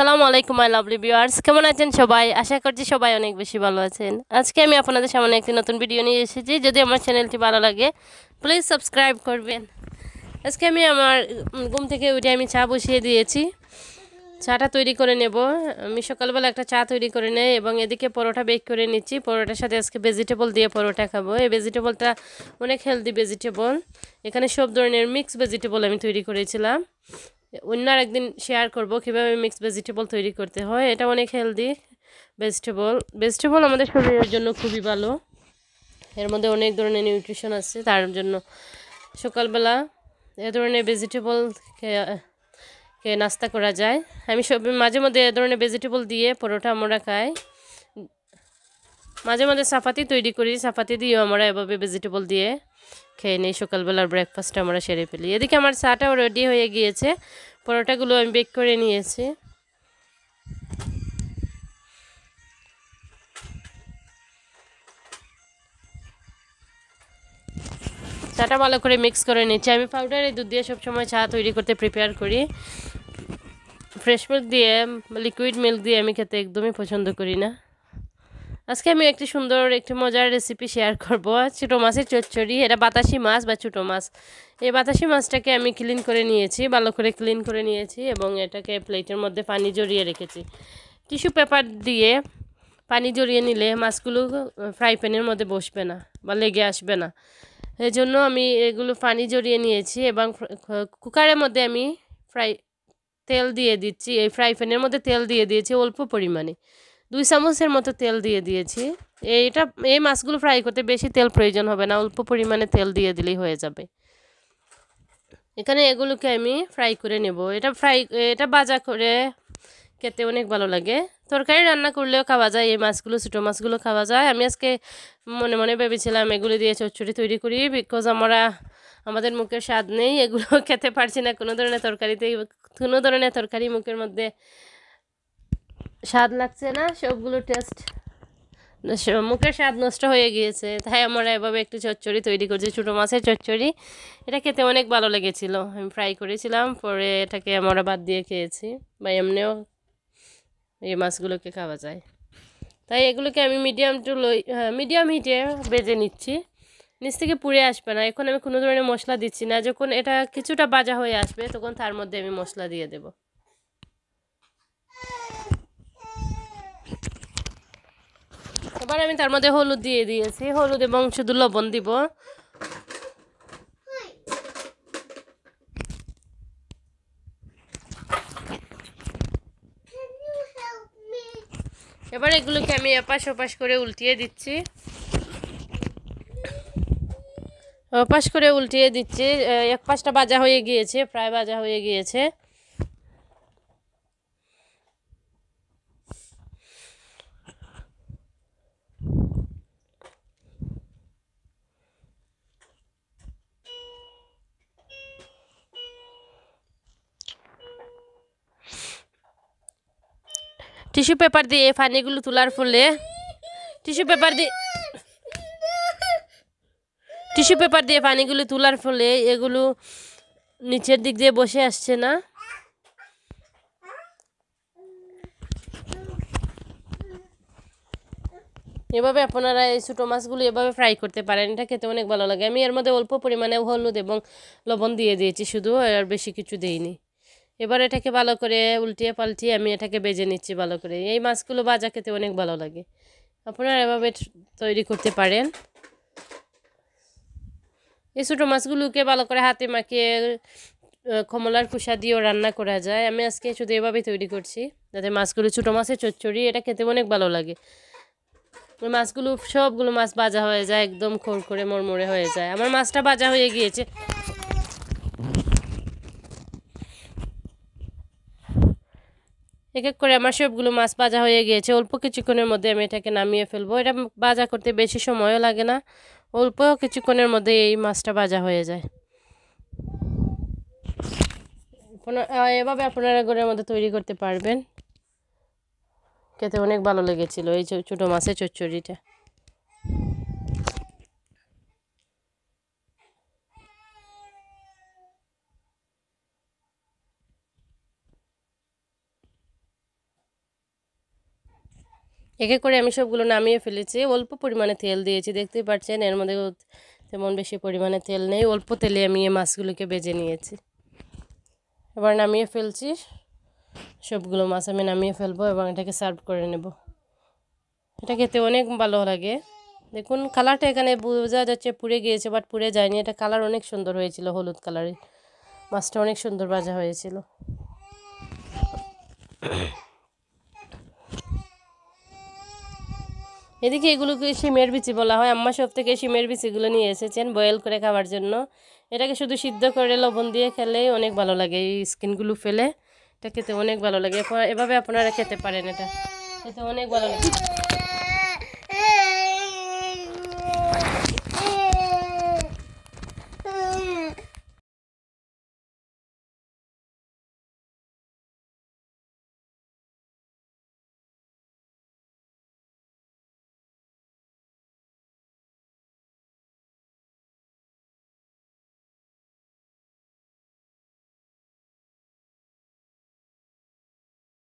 আসসালামু আলাইকুম my lovely viewers কেমন আছেন সবাই আশা করছি সবাই অনেক বেশি ভালো আছেন আজকে আমি আপনাদের সামনে একটি নতুন ভিডিও নিয়ে এসেছি যদি আমার চ্যানেলটি ভালো লাগে প্লিজ সাবস্ক্রাইব করবেন আজকে আমি আমার ঘুম থেকে উঠে আমি চা বসিয়ে দিয়েছি চাটা তৈরি করে নেব আমি সকালবেলা একটা চা তৈরি করে নেই এবং এদিকে পরোটা বেক করে নিচ্ছি পরোটার সাথে আজকে ভেজিটেবল দিয়ে পরোটা খাবো এই ভেজিটেবলটা অনেক হেলদি ভেজিটেবল এখানে সব ধরনের মিক্স ভেজিটেবল আমি তৈরি করেছিলাম অন্য একদিন শেয়ার করব কিভাবে মিক্স ভেজিটেবল তৈরি করতে হয় এটা অনেক হেলদি ভেজিটেবল ভেজিটেবল আমাদের শরীরের জন্য খুবই ভালো এর মধ্যে অনেক ধরনের নিউট্রিশন আছে তার জন্য সকালবেলা এ ধরনের ভেজিটেবল কে নাস্তা করা যায় আমি সব মাঝে মধ্যে এ ধরনের ভেজিটেবল দিয়ে পরোটা আমরা খাই মাঝে মাঝে সাফাতি তৈরি করি সাফাতি দিয়েও আমরা এভাবে ভেজিটেবল দিয়ে খেয়ে নিই সকালবেলার ব্রেকফাস্ট আমরা সেরে ফেলি এদিকে আমার চাটাও রেডি হয়ে গিয়েছে পরোটাগুলো আমি বেক করে নিয়েছি চাটা ভালো করে মিক্স করে নিচ্ছি আমি পাউডারে দুধ দিয়ে সবসময় চা তৈরি করতে প্রিপেয়ার করি ফ্রেশ মিল্ক দিয়ে লিকুইড মিল্ক দিয়ে আমি খেতে একদমই পছন্দ করি না আজকে আমি একটি সুন্দর একটি মজার রেসিপি শেয়ার করব ছোটো মাছের চচ্চড়ি এটা বাতাসি মাছ বা ছোটো মাছ এই বাতাসি মাছটাকে আমি ক্লিন করে নিয়েছি ভালো করে ক্লিন করে নিয়েছি এবং এটাকে প্লেটের মধ্যে পানি জড়িয়ে রেখেছি টিস্যু পেপার দিয়ে পানি জড়িয়ে নিলে মাছগুলো ফ্রাই প্যানের মধ্যে বসবে না বা লেগে আসবে না এই জন্য আমি এগুলো পানি জড়িয়ে নিয়েছি এবং কুকারের মধ্যে আমি ফ্রাই তেল দিয়ে দিচ্ছি এই ফ্রাই প্যানের মধ্যে তেল দিয়ে দিয়েছি অল্প পরিমাণে দুই চামচের মতো তেল দিয়ে দিয়েছি এটা এই মাছগুলো ফ্রাই করতে বেশি তেল প্রয়োজন হবে না অল্প পরিমাণে তেল দিয়ে দিলেই হয়ে যাবে এখানে এগুলোকে আমি ফ্রাই করে নেব এটা ফ্রাই এটা বাজা করে খেতে অনেক ভালো লাগে তরকারি রান্না করলেও খাওয়া যায় এই মাছগুলো ছোটো মাছগুলো খাওয়া যায় আমি আজকে মনে মনে ভেবেছিলাম এগুলো দিয়ে চচ্চড়ি তৈরি করি বিকজ আমরা আমাদের মুখের স্বাদ নেই এগুলো খেতে পারছি না কোনো ধরনের তরকারিতে কোনো ধরনের তরকারি মুখের মধ্যে স্বাদ লাগছে না সবগুলো টেস্ট মুখের স্বাদ নষ্ট হয়ে গিয়েছে তাই আমরা এভাবে একটু চচ্চড়ি তৈরি করছি ছোটো মাছের চচ্চড়ি এটা খেতে অনেক ভালো লেগেছিল আমি ফ্রাই করেছিলাম পরে এটাকে আমরা বাদ দিয়ে খেয়েছি বা এমনিও এই মাছগুলোকে খাওয়া যায় তাই এগুলোকে আমি মিডিয়াম টু লই মিডিয়াম হিটে বেজে নিচ্ছি নিচ থেকে পুড়ে আসবে না এখন আমি কোনো ধরনের মশলা দিচ্ছি না যখন এটা কিছুটা বাজা হয়ে আসবে তখন তার মধ্যে আমি মশলা দিয়ে দেবো এবার আমি তার মধ্যে হলুদ দিয়ে দিয়েছি হলুদ এবং শুধু লবণ দিব এবার এগুলোকে আমি এপাশ ওপাশ করে উল্টিয়ে দিচ্ছি ওপাশ করে উল্টিয়ে দিচ্ছি এক পাশটা বাজা হয়ে গিয়েছে প্রায় বাজা হয়ে গিয়েছে টিস্যু পেপার দিয়ে ফানিগুলো তোলার ফলে টিস্যু পেপার দিয়ে টিস্যু পেপার দিয়ে পানিগুলো তোলার ফলে এগুলো নিচের দিক দিয়ে বসে আসছে না এভাবে আপনারা এই ছোটো মাছগুলো এভাবে ফ্রাই করতে পারেন এটা খেতে অনেক ভালো লাগে আমি এর মধ্যে অল্প পরিমাণে হলুদ এবং লবণ দিয়ে দিয়েছি শুধু আর বেশি কিছু দিইনি এবার এটাকে ভালো করে উল্টিয়ে পাল্টিয়ে আমি এটাকে বেজে নিচ্ছি ভালো করে এই মাছগুলো বাজা খেতে অনেক ভালো লাগে আপনারা এভাবে তৈরি করতে পারেন এই ছোটো মাছগুলোকে ভালো করে হাতে মাখিয়ে কমলার কুষা দিয়েও রান্না করা যায় আমি আজকে শুধু এভাবেই তৈরি করছি যাতে মাছগুলো ছোটো মাছের চচ্চড়ি এটা খেতে অনেক ভালো লাগে ওই মাছগুলো সবগুলো মাছ বাজা হয়ে যায় একদম খোর করে মরমরে হয়ে যায় আমার মাছটা বাজা হয়ে গিয়েছে এক এক করে আমার সবগুলো মাছ ভাজা হয়ে গিয়েছে অল্প কিছুক্ষণের মধ্যে আমি এটাকে নামিয়ে ফেলবো এটা ভাজা করতে বেশি সময়ও লাগে না অল্প কিছুক্ষণের মধ্যে এই মাছটা ভাজা হয়ে যায় এভাবে আপনারা ঘরের মধ্যে তৈরি করতে পারবেন খেতে অনেক ভালো লেগেছিল এই ছোটো মাছের চচ্চড়িটা এক করে আমি সবগুলো নামিয়ে ফেলেছি অল্প পরিমাণে তেল দিয়েছি দেখতেই পাচ্ছেন এর মধ্যে তেমন বেশি পরিমাণে তেল নেই অল্প তেলে আমি এই মাছগুলোকে বেজে নিয়েছি এবার নামিয়ে ফেলছি সবগুলো মাছ আমি নামিয়ে ফেলবো এবং এটাকে সার্ভ করে নেব এটা খেতে অনেক ভালো লাগে দেখুন কালারটা এখানে বোঝা যাচ্ছে পুড়ে গিয়েছে বাট পুড়ে যায়নি এটা কালার অনেক সুন্দর হয়েছিল হলুদ কালারে মাছটা অনেক সুন্দর ভাজা হয়েছিল এদিকে এগুলোকে শিমের বিচি বলা হয় আম্মা সব থেকে শিমের বিচিগুলো নিয়ে এসেছেন বয়েল করে খাওয়ার জন্য এটাকে শুধু সিদ্ধ করে লবণ দিয়ে খেলে অনেক ভালো লাগে এই স্কিনগুলো ফেলে এটা খেতে অনেক ভালো লাগে এভাবে আপনারা খেতে পারেন এটা খেতে অনেক ভালো লাগে